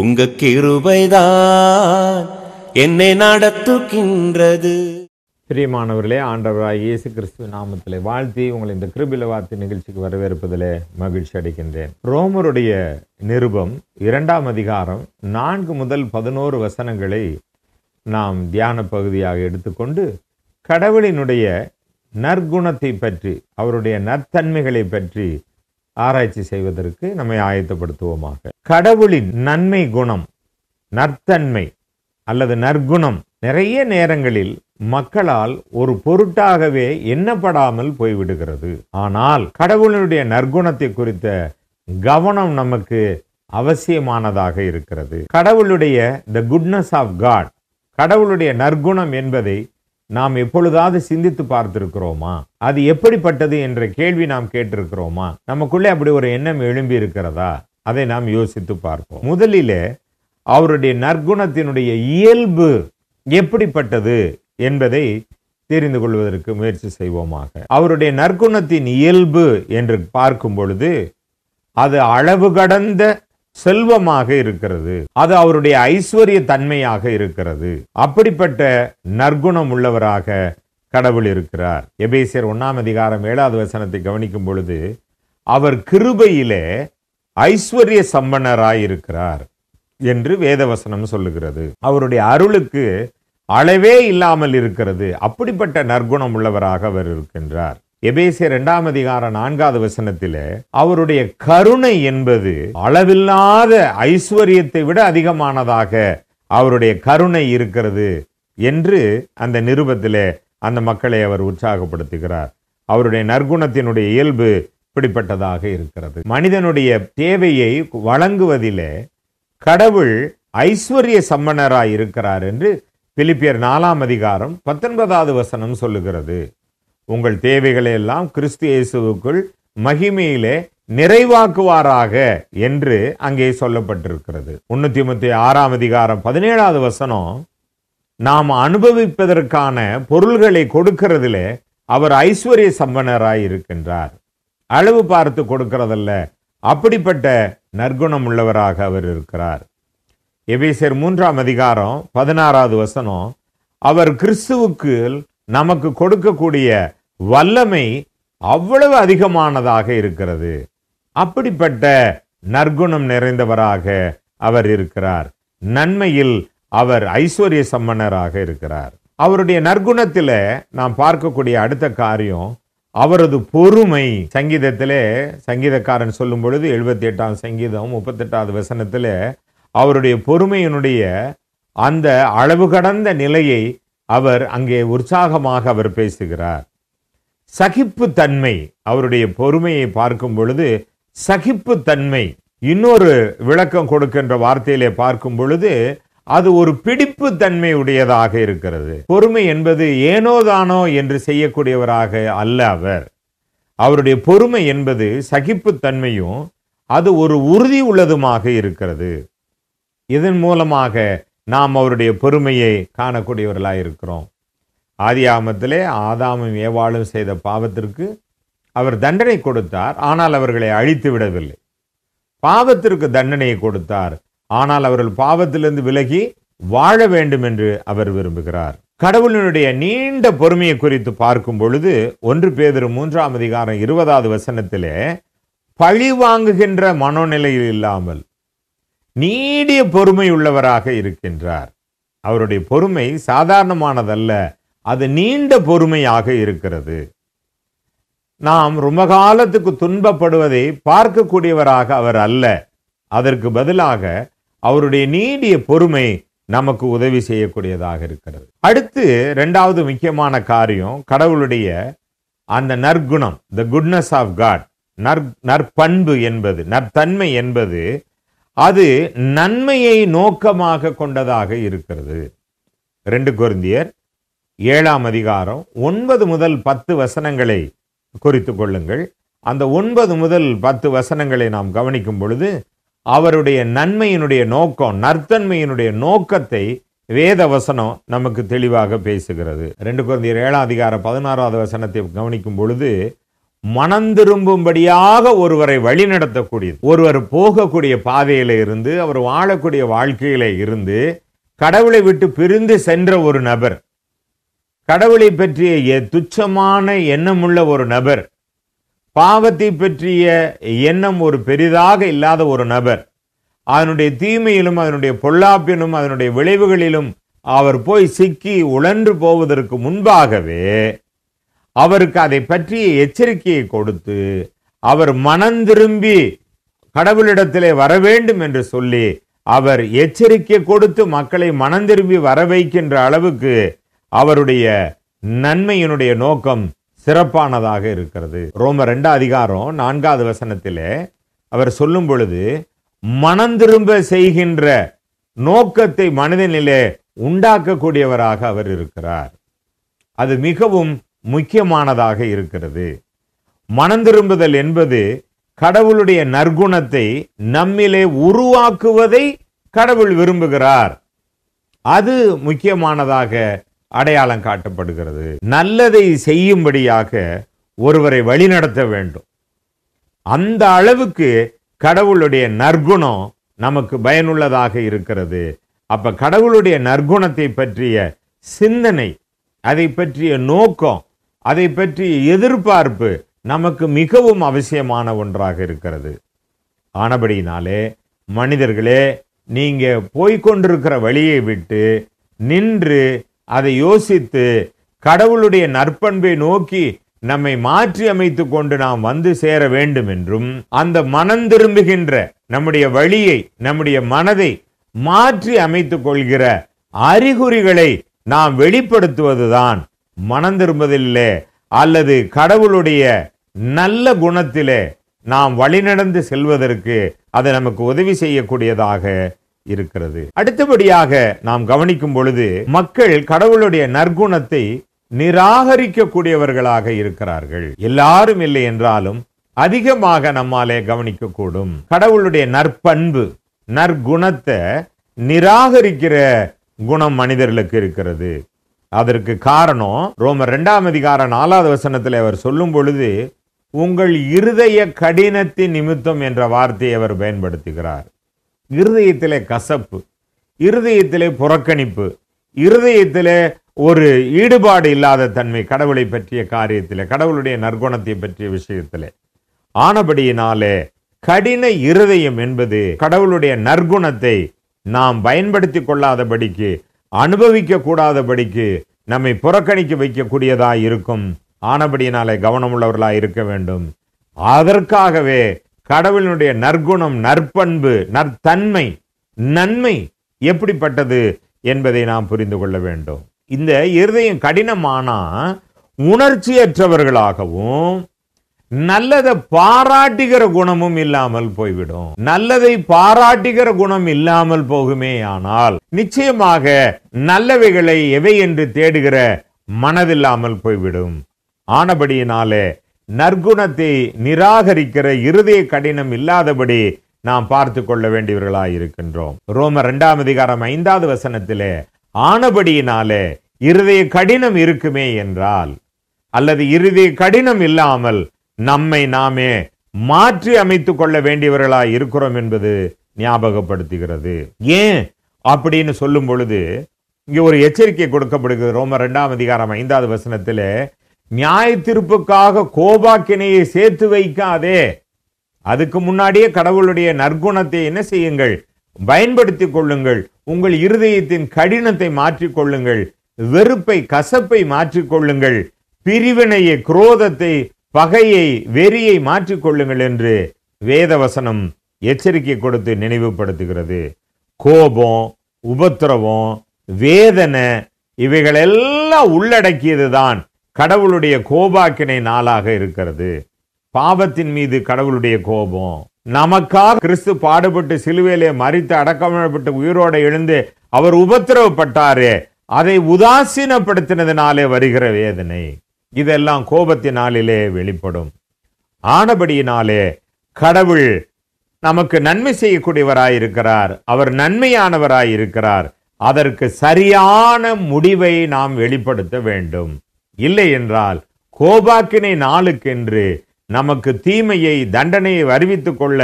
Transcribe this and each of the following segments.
உங்க கிருபைதான் என்னை நடத்துகின்றது பிரியமானவர்களே ஆண்டவராய் இயேசு கிறிஸ்துவ நாமத்திலே வாழ்த்தி உங்களை இந்த கிருபில வார்த்தை நிகழ்ச்சிக்கு வரவேற்பதில் மகிழ்ச்சி அடைகின்றேன் ரோமருடைய நிருபம் இரண்டாம் அதிகாரம் நான்கு முதல் பதினோரு வசனங்களை நாம் தியான பகுதியாக எடுத்துக்கொண்டு கடவுளினுடைய நற்குணத்தை பற்றி அவருடைய நற்தன்மைகளை பற்றி ஆராய்ச்சி செய்வதற்கு நம்மை ஆயத்தப்படுத்துவோமாக கடவுளின் நன்மை குணம் நற்தன்மை அல்லது நற்குணம் நிறைய நேரங்களில் மக்களால் ஒரு பொருட்டாகவே எண்ணப்படாமல் போய்விடுகிறது ஆனால் கடவுளினுடைய நற்குணத்தை குறித்த கவனம் நமக்கு அவசியமானதாக இருக்கிறது கடவுளுடைய த குட்னஸ் ஆஃப் காட் கடவுளுடைய நற்குணம் என்பதை நாம் எப்பொழுதாவது சிந்தித்து பார்த்திருக்கிறோமா அது எப்படிப்பட்டது என்ற கேள்வி நாம் கேட்டிருக்கிறோமா நமக்குள்ளே அப்படி ஒரு எண்ணம் எழும்பி இருக்கிறதா அதை நாம் யோசித்து பார்ப்போம் முதலிலே அவருடைய நற்குணத்தினுடைய இயல்பு எப்படிப்பட்டது என்பதை தெரிந்து கொள்வதற்கு முயற்சி செய்வோமாக அவருடைய நற்குணத்தின் இயல்பு என்று பார்க்கும் பொழுது அது அளவு கடந்த செல்வமாக இருக்கிறது அது அவருடைய ஐஸ்வர்ய தன்மையாக இருக்கிறது அப்படிப்பட்ட நற்குணம் உள்ளவராக கடவுள் இருக்கிறார் எபேசியர் ஒன்னாம் அதிகாரம் ஏழாவது வசனத்தை கவனிக்கும் பொழுது அவர் கிருபையிலே ஐஸ்வர்ய சம்பனராயிருக்கிறார் என்று வேதவசனம் சொல்லுகிறது அவருடைய அருளுக்கு அளவே இல்லாமல் இருக்கிறது அப்படிப்பட்ட நற்குணம் உள்ளவராக அவர் இருக்கின்றார் எபேசிய இரண்டாம் அதிகார நான்காவது வசனத்தில் அவருடைய கருணை என்பது அளவில்லாத ஐஸ்வர்யத்தை விட அதிகமானதாக அவருடைய கருணை இருக்கிறது என்று அந்த நிருபத்தில் அந்த மக்களை அவர் உற்சாகப்படுத்துகிறார் அவருடைய நற்குணத்தினுடைய இயல்பு இப்படிப்பட்டதாக இருக்கிறது மனிதனுடைய தேவையை வழங்குவதிலே கடவுள் ஐஸ்வர்ய சம்மனராய் இருக்கிறார் என்று பிலிப்பியர் நாலாம் அதிகாரம் பத்தொன்பதாவது வசனம் சொல்லுகிறது உங்கள் தேவைகளை எல்லாம் கிறிஸ்து இயேசுவுக்குள் மகிமையிலே நிறைவாக்குவாராக என்று அங்கே சொல்லப்பட்டிருக்கிறது முன்னூத்தி முப்பத்தி ஆறாம் அதிகாரம் பதினேழாவது வசனம் நாம் அனுபவிப்பதற்கான பொருள்களை கொடுக்கிறதுல அவர் ஐஸ்வர்ய சம்பனராய் இருக்கின்றார் அளவு பார்த்து கொடுக்கிறதல்ல அப்படிப்பட்ட நற்குணம் உள்ளவராக அவர் இருக்கிறார் எபேசர் மூன்றாம் அதிகாரம் பதினாறாவது வசனம் அவர் கிறிஸ்துவுக்கு நமக்கு கொடுக்கக்கூடிய வல்லமை அவ்வளவு அதிகமானதாக இருக்கிறது அப்படிப்பட்ட நற்குணம் நிறைந்தவராக அவர் இருக்கிறார் நன்மையில் அவர் ஐஸ்வர்ய சம்பனராக இருக்கிறார் அவருடைய நற்குணத்தில் நாம் பார்க்கக்கூடிய அடுத்த காரியம் அவரது பொறுமை சங்கீதத்திலே சங்கீதக்காரன் சொல்லும் பொழுது எழுபத்தி எட்டாம் சங்கீதம் முப்பத்தெட்டாவது வசனத்தில் அவருடைய பொறுமையினுடைய அந்த அளவு கடந்த நிலையை அவர் அங்கே உற்சாகமாக அவர் பேசுகிறார் சகிப்பு தன்மை அவருடைய பொறுமையை பார்க்கும் பொழுது சகிப்பு தன்மை இன்னொரு விளக்கம் கொடுக்கின்ற வார்த்தையிலே பார்க்கும் பொழுது அது ஒரு பிடிப்பு தன்மை உடையதாக இருக்கிறது பொறுமை என்பது ஏனோதானோ என்று செய்யக்கூடியவராக அல்ல அவர் அவருடைய பொறுமை என்பது சகிப்பு தன்மையும் அது ஒரு உறுதி உள்ளதுமாக இருக்கிறது இதன் மூலமாக நாம் அவருடைய பொறுமையை காணக்கூடியவர்களாக இருக்கிறோம் ஆதி ஆமத்திலே ஆதாமும் ஏவாளும் செய்த பாவத்திற்கு அவர் தண்டனை கொடுத்தார் ஆனால் அவர்களை அழித்து விடவில்லை பாவத்திற்கு தண்டனையை கொடுத்தார் ஆனால் அவர்கள் பாவத்திலிருந்து விலகி வாழ வேண்டும் என்று அவர் விரும்புகிறார் கடவுளினுடைய நீண்ட பொறுமையை குறித்து பார்க்கும் பொழுது ஒன்று பேதர் மூன்றாம் அதிகாரம் இருபதாவது வசனத்திலே பழி வாங்குகின்ற மனோநிலையில் இல்லாமல் நீடிய பொறுமை உள்ளவராக இருக்கின்றார் அவருடைய பொறுமை சாதாரணமானதல்ல அது நீண்ட பொறுமையாக இருக்கிறது நாம் ரொம்ப காலத்துக்கு துன்பப்படுவதை பார்க்கக்கூடியவராக அவர் அல்ல அதற்கு பதிலாக அவருடைய நீடிய பொறுமை நமக்கு உதவி செய்யக்கூடியதாக இருக்கிறது அடுத்து ரெண்டாவது முக்கியமான காரியம் கடவுளுடைய அந்த நற்குணம் த குட்னஸ் ஆஃப் காட் நற் நற்பண்பு என்பது நற்தன்மை என்பது அது நன்மையை நோக்கமாக கொண்டதாக இருக்கிறது ரெண்டு குருந்தியர் ஏழாம் அதிகாரம் ஒன்பது முதல் பத்து வசனங்களை குறித்து கொள்ளுங்கள் அந்த ஒன்பது முதல் பத்து வசனங்களை நாம் கவனிக்கும் பொழுது அவருடைய நன்மையினுடைய நோக்கம் நற்தன்மையினுடைய நோக்கத்தை வேத வசனம் நமக்கு தெளிவாக பேசுகிறது ரெண்டு குழந்தையர் ஏழாம் அதிகாரம் பதினாறாவது வசனத்தை கவனிக்கும் பொழுது மனந்திரும்பும்படியாக ஒருவரை வழிநடத்தக்கூடியது ஒருவர் போகக்கூடிய பாதையில இருந்து அவர் வாழக்கூடிய வாழ்க்கையில இருந்து கடவுளை விட்டு பிரிந்து சென்ற ஒரு நபர் கடவுளை பற்றிய துச்சமான எண்ணமுள்ள ஒரு நபர் பாவத்தை பற்றிய எண்ணம் ஒரு பெரிதாக இல்லாத ஒரு நபர் அதனுடைய தீமையிலும் அதனுடைய பொல்லாப்பிலும் அதனுடைய விளைவுகளிலும் அவர் போய் சிக்கி உழன்று போவதற்கு முன்பாகவே அவருக்கு அதை பற்றிய எச்சரிக்கையை கொடுத்து அவர் மனம் திரும்பி கடவுளிடத்திலே வர வேண்டும் என்று சொல்லி அவர் எச்சரிக்கை கொடுத்து மக்களை மனம் திரும்பி வர வைக்கின்ற அளவுக்கு அவருடைய நன்மையினுடைய நோக்கம் சிறப்பானதாக இருக்கிறது ரோம ரெண்டாம் அதிகாரம் நான்காவது வசனத்திலே அவர் சொல்லும் பொழுது மனம் திரும்ப செய்கின்ற நோக்கத்தை மனதினிலே உண்டாக்கக்கூடியவராக அவர் இருக்கிறார் அது மிகவும் முக்கியமானதாக இருக்கிறது மனந்திரும்புதல் என்பது கடவுளுடைய நற்குணத்தை நம்மிலே உருவாக்குவதை கடவுள் விரும்புகிறார் அது முக்கியமானதாக அடையாளம் காட்டப்படுகிறது நல்லதை செய்யும்படியாக ஒருவரை வழிநடத்த வேண்டும் அந்த அளவுக்கு கடவுளுடைய நற்குணம் நமக்கு பயனுள்ளதாக இருக்கிறது அப்ப கடவுளுடைய நற்குணத்தை பற்றிய சிந்தனை அதை பற்றிய நோக்கம் அதை பற்றி எதிர்பார்ப்பு நமக்கு மிகவும் அவசியமான ஒன்றாக இருக்கிறது ஆனபடியினாலே மனிதர்களே நீங்கள் போய்கொண்டிருக்கிற வழியை விட்டு நின்று அதை யோசித்து கடவுளுடைய நற்பண்பை நோக்கி நம்மை மாற்றி அமைத்து கொண்டு நாம் வந்து சேர வேண்டும் என்றும் அந்த மனம் திரும்புகின்ற நம்முடைய வழியை நம்முடைய மனதை மாற்றி அமைத்துக் கொள்கிற அறிகுறிகளை நாம் வெளிப்படுத்துவதுதான் மனம் திரும்பதில்லை அல்லது கடவுளுடைய நல்ல குணத்திலே நாம் வழிநடந்து செல்வதற்கு அது நமக்கு உதவி செய்யக்கூடியதாக இருக்கிறது அடுத்தபடியாக நாம் கவனிக்கும் பொழுது மக்கள் கடவுளுடைய நற்குணத்தை நிராகரிக்கக்கூடியவர்களாக இருக்கிறார்கள் எல்லாரும் இல்லை என்றாலும் அதிகமாக நம்மாலே கவனிக்கக்கூடும் கடவுளுடைய நற்பண்பு நற்குணத்தை நிராகரிக்கிற குணம் மனிதர்களுக்கு இருக்கிறது அதற்கு காரணம் ரோமர் ரெண்டாம் அதிகார நாலாவது வசனத்தில் அவர் சொல்லும் பொழுது உங்கள் இருதய கடினத்தின் நிமித்தம் என்ற வார்த்தையை அவர் பயன்படுத்துகிறார் இருதயத்திலே கசப்பு இருதயத்திலே புறக்கணிப்பு இருதயத்திலே ஒரு ஈடுபாடு இல்லாத தன்மை கடவுளை பற்றிய காரியத்தில் கடவுளுடைய நற்குணத்தை பற்றிய விஷயத்தில் ஆனபடியினாலே கடின இருதயம் என்பது கடவுளுடைய நற்குணத்தை நாம் பயன்படுத்தி கொள்ளாதபடிக்கு அனுபவிக்கக்கூடாதபடிக்கு நம்மை புறக்கணிக்க வைக்கக்கூடியதாக இருக்கும் ஆனபடியினாலே கவனமுள்ளவர்களாக இருக்க வேண்டும் அதற்காகவே கடவுளினுடைய நற்குணம் நற்பண்பு நற்தன்மை நன்மை எப்படிப்பட்டது என்பதை நாம் புரிந்து கொள்ள வேண்டும் இந்த இருதயம் கடினமானா உணர்ச்சியற்றவர்களாகவும் நல்லதை பாராட்டுகிற குணமும் இல்லாமல் போய்விடும் நல்லதை பாராட்டுகிற குணம் இல்லாமல் போகுமே ஆனால் நிச்சயமாக நல்லவைகளை எவை என்று தேடுகிற மனதில்லாமல் போய்விடும் ஆனபடியினாலே நற்குணத்தை நிராகரிக்கிற இருதய கடினம் இல்லாதபடி நாம் பார்த்து கொள்ள வேண்டியவர்களாயிருக்கின்றோம் ரோம ரெண்டாம் அதிகாரம் ஐந்தாவது வசனத்திலே ஆனபடியினாலே இருதய கடினம் இருக்குமே என்றால் அல்லது இறுதி கடினம் இல்லாமல் நம்மை நாமே மாற்றி அமைத்துக் கொள்ள வேண்டியவர்களாய் இருக்கிறோம் என்பது ஞாபகப்படுத்துகிறது ஏன் அப்படின்னு சொல்லும் பொழுது இங்கே ஒரு எச்சரிக்கை கொடுக்கப்படுகிறது ரோம ரெண்டாம் அதிகாரம் ஐந்தாவது வசனத்தில் நியாய தீர்ப்புக்காக கோபாக்கினையை சேர்த்து வைக்காதே அதுக்கு முன்னாடியே கடவுளுடைய நற்குணத்தை என்ன செய்யுங்கள் பயன்படுத்தி கொள்ளுங்கள் உங்கள் இருதயத்தின் கடினத்தை மாற்றிக்கொள்ளுங்கள் வெறுப்பை கசப்பை மாற்றிக்கொள்ளுங்கள் பிரிவினையை குரோதத்தை பகையை வெறியை மாற்றிக்கொள்ளுங்கள் என்று வேதவசனம் எச்சரிக்கை கொடுத்து நினைவுபடுத்துகிறது கோபம் உபத்திரவம் வேதனை இவைகளெல்லாம் உள்ளடக்கியது தான் கடவுளுடைய கோபாக்கினை நாளாக இருக்கிறது பாவத்தின் மீது கடவுளுடைய கோபம் நமக்காக கிறிஸ்து பாடுபட்டு சிலுவையிலே மறித்து அடக்கமிழப்பட்டு உயிரோடு எழுந்து அவர் உபத்திரவப்பட்டாரே அதை உதாசீனப்படுத்தினதுனாலே வருகிற வேதனை இதெல்லாம் கோபத்தினாலே வெளிப்படும் ஆனபடியினாலே கடவுள் நமக்கு நன்மை செய்யக்கூடியவராயிருக்கிறார் அவர் நன்மையானவராயிருக்கிறார் அதற்கு சரியான முடிவை நாம் வெளிப்படுத்த வேண்டும் இல்லை என்றால் கோபாக்கினை நாளுக்கென்று நமக்கு தீமையை தண்டனையை அறிவித்துக் கொள்ள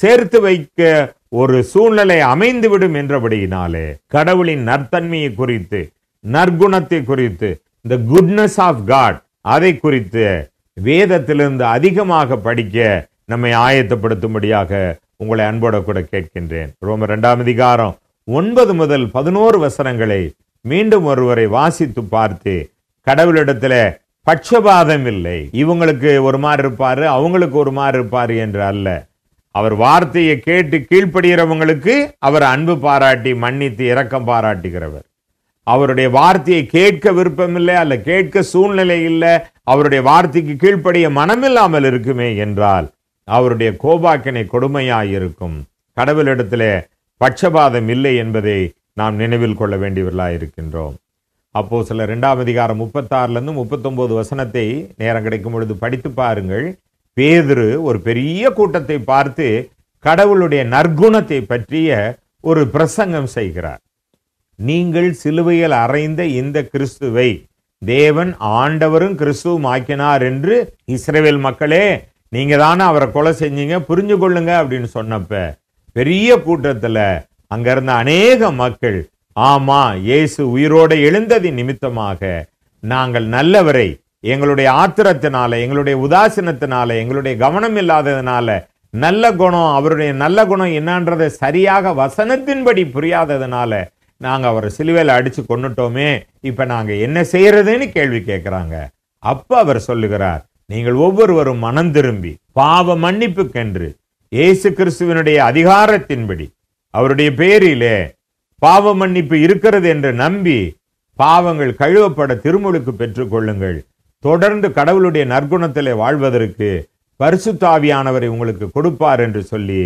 சேர்த்து வைக்க ஒரு சூழ்நிலை அமைந்துவிடும் என்றபடியினாலே கடவுளின் நற்தன்மையை குறித்து நற்குணத்தை குறித்து இந்த குட்னஸ் ஆஃப் காட் அதை குறித்து வேதத்திலிருந்து அதிகமாக படிக்க நம்மை ஆயத்தப்படுத்தும்படியாக உங்களை அன்போட கூட கேட்கின்றேன் ரோம ரெண்டாம் அதிகாரம் ஒன்பது முதல் பதினோரு வசனங்களை மீண்டும் ஒருவரை வாசித்து பார்த்து கடவுளிடத்துல பட்சபாதம் இல்லை இவங்களுக்கு ஒரு மாதிரி இருப்பாரு அவங்களுக்கு ஒரு மாதிரி இருப்பாரு என்று அல்ல அவர் வார்த்தையை கேட்டு கீழ்ப்படுகிறவங்களுக்கு அவர் அன்பு பாராட்டி மன்னித்து இரக்கம் பாராட்டுகிறவர் அவருடைய வார்த்தையை கேட்க விருப்பம் இல்லை அல்ல கேட்க சூழ்நிலை இல்லை அவருடைய வார்த்தைக்கு கீழ்ப்படிய மனமில்லாமல் இருக்குமே என்றால் அவருடைய கோபாக்கினை கொடுமையாயிருக்கும் கடவுளிடத்தில் பட்சபாதம் இல்லை என்பதை நாம் நினைவில் கொள்ள வேண்டியவர்களாக இருக்கின்றோம் அப்போ சில ரெண்டாம் அதிகாரம் முப்பத்தாறுலேருந்து முப்பத்தொம்போது வசனத்தை நேரம் கிடைக்கும் பொழுது படித்து பாருங்கள் பேதுரு ஒரு பெரிய கூட்டத்தை பார்த்து கடவுளுடைய நற்குணத்தை பற்றிய ஒரு பிரசங்கம் செய்கிறார் நீங்கள் சிலுவையில் அறைந்த இந்த கிறிஸ்துவை தேவன் ஆண்டவரும் கிறிஸ்துவும் ஆக்கினார் என்று இஸ்ரேவேல் மக்களே நீங்க தானே அவரை கொலை செஞ்சீங்க புரிஞ்சு கொள்ளுங்க அப்படின்னு சொன்னப்ப பெரிய கூட்டத்தில் அங்கிருந்த அநேக மக்கள் ஆமா இயேசு உயிரோடு எழுந்தது நிமித்தமாக நாங்கள் நல்லவரை எங்களுடைய ஆத்திரத்தினால எங்களுடைய உதாசீனத்தினால எங்களுடைய கவனம் இல்லாததுனால நல்ல குணம் அவருடைய நல்ல குணம் என்னன்றதை சரியாக வசனத்தின்படி புரியாததுனால நாங்கள் அவரை சிலுவையில் அடித்து கொண்டுட்டோமே இப்போ நாங்கள் என்ன செய்யறதுன்னு கேள்வி கேட்குறாங்க அப்போ அவர் சொல்லுகிறார் நீங்கள் ஒவ்வொருவரும் மனம் திரும்பி பாவ மன்னிப்புக்கென்று இயேசு கிறிஸ்துவனுடைய அதிகாரத்தின்படி அவருடைய பேரிலே பாவ மன்னிப்பு இருக்கிறது என்று நம்பி பாவங்கள் கழுவப்பட திருமுழுக்கு பெற்றுக்கொள்ளுங்கள் தொடர்ந்து கடவுளுடைய நற்குணத்தில் வாழ்வதற்கு பரிசுத்தாவியானவரை உங்களுக்கு கொடுப்பார் என்று சொல்லி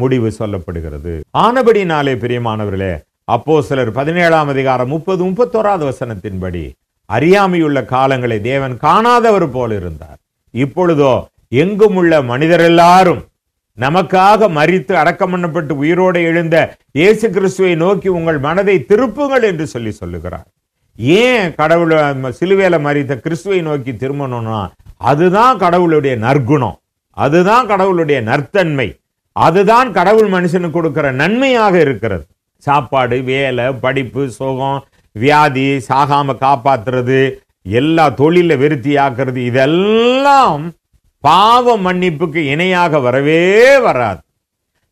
முடிவு சொல்லப்படுகிறது ஆனபடினாலே பிரியமானவர்களே அப்போ சிலர் பதினேழாம் அதிகாரம் முப்பது முப்பத்தோராது வசனத்தின்படி அறியாமையுள்ள காலங்களை தேவன் காணாதவர் போல இருந்தார் இப்பொழுதோ எங்கும் உள்ள மனிதர் எல்லாரும் நமக்காக மறித்து அடக்கம் பண்ணப்பட்டு உயிரோடு எழுந்த இயேசு கிறிஸ்துவை நோக்கி உங்கள் மனதை திருப்புங்கள் என்று சொல்லி சொல்லுகிறார் ஏன் கடவுள் சிலுவேல மறித்த கிறிஸ்துவை நோக்கி திரும்பணும்னா அதுதான் கடவுளுடைய நற்குணம் அதுதான் கடவுளுடைய நற்தன்மை அதுதான் கடவுள் மனுஷனுக்கு கொடுக்கிற நன்மையாக இருக்கிறது சாப்பாடு வேலை படிப்பு சோகம் வியாதி சாகாம காப்பாத்துறது எல்லா தொழில வெறுத்தி ஆக்குறது இதெல்லாம் பாவ மன்னிப்புக்கு இணையாக வரவே வராது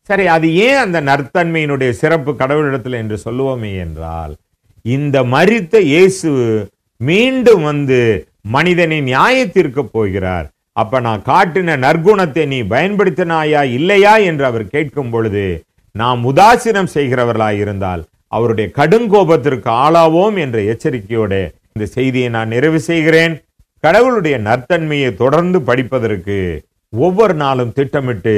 சரி அது ஏன் அந்த நற்தன்மையினுடைய சிறப்பு கடவுளிடத்தில் என்று சொல்லுவோமே என்றால் இந்த மறித்த இயேசு மீண்டும் வந்து மனிதனை நியாயத்திற்க போகிறார் அப்ப நான் காட்டின நற்குணத்தை நீ பயன்படுத்தினாயா இல்லையா என்று அவர் கேட்கும் பொழுது நாம் உதாசீனம் செய்கிறவர்களாய் இருந்தால் அவருடைய கடுங்கோபத்திற்கு ஆளாவோம் என்ற எச்சரிக்கையோட இந்த செய்தியை நான் நிறைவு செய்கிறேன் கடவுளுடைய நற்தன்மையை தொடர்ந்து படிப்பதற்கு ஒவ்வொரு நாளும் திட்டமிட்டு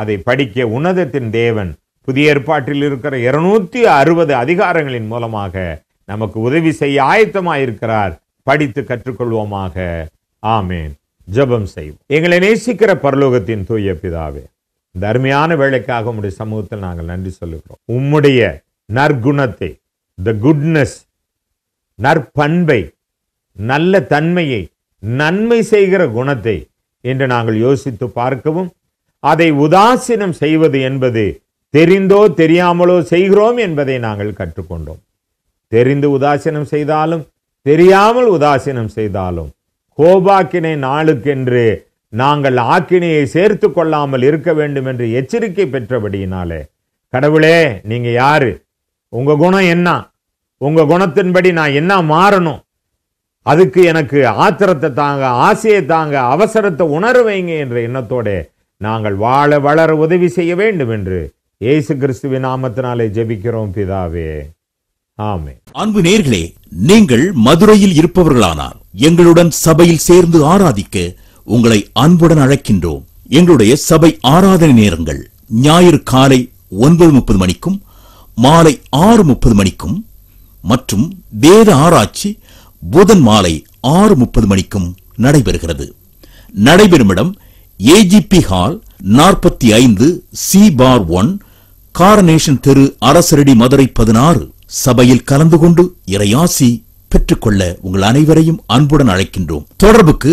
அதை படிக்க உன்னதத்தின் தேவன் புதிய ஏற்பாட்டில் இருக்கிற இருநூத்தி அறுபது அதிகாரங்களின் மூலமாக நமக்கு உதவி செய்ய ஆயத்தமாயிருக்கிறார் படித்து கற்றுக்கொள்வோமாக ஆமேன் ஜபம் செய்வோம் எங்களை நேசிக்கிற பரலோகத்தின் தூய பிதாவே இந்த அருமையான வேலைக்காக உம்முடைய சமூகத்தில் நாங்கள் நன்றி சொல்லுகிறோம் உம்முடைய நற்குணத்தை த குட்னஸ் நற்பண்பை நல்ல தன்மையை நன்மை செய்கிற குணத்தை என்று நாங்கள் யோசித்து பார்க்கவும் அதை உதாசீனம் செய்வது என்பது தெரிந்தோ தெரியாமலோ செய்கிறோம் என்பதை நாங்கள் கற்றுக்கொண்டோம் தெரிந்து உதாசீனம் செய்தாலும் தெரியாமல் உதாசீனம் செய்தாலும் கோபாக்கினை நாளுக்கென்று நாங்கள் ஆக்கினியை சேர்த்து கொள்ளாமல் இருக்க வேண்டும் என்று எச்சரிக்கை பெற்றபடியினாலே கடவுளே நீங்க யாரு உங்க குணம் என்ன உங்க குணத்தின்படி நான் என்ன மாறணும் அதுக்கு எனக்கு ஆத்திரத்தை தாங்க ஆசையை தாங்க அவசரத்தை உணர வைங்க என்ற எண்ணத்தோட நாங்கள் வாழ வளர உதவி செய்ய வேண்டும் என்று இயேசு கிறிஸ்துவின் நாமத்தினாலே ஜெபிக்கிறோம் பிதாவே ஆமே அன்பு நேர்களே நீங்கள் மதுரையில் இருப்பவர்களானால் எங்களுடன் சபையில் சேர்ந்து ஆராதிக்க உங்களை அன்புடன் அழைக்கின்றோம் எங்களுடைய சபை ஆராதனை நேரங்கள் ஞாயிறு காலை ஒன்பது முப்பது மணிக்கும் மாலை ஆறு முப்பது மணிக்கும் மற்றும் வேத ஆராய்ச்சி புதன் மாலை ஆறு முப்பது மணிக்கும் நடைபெறுகிறது நடைபெறும் இடம் ஏஜிபி ஹால் நாற்பத்தி ஐந்து சி பார் ஒன் காரனேஷன் தெரு அரசரடி மதுரை பதினாறு சபையில் கலந்து கொண்டு இறையாசி பெற்றுக்கொள்ள உங்கள் அனைவரையும் அன்புடன் அழைக்கின்றோம் தொடர்புக்கு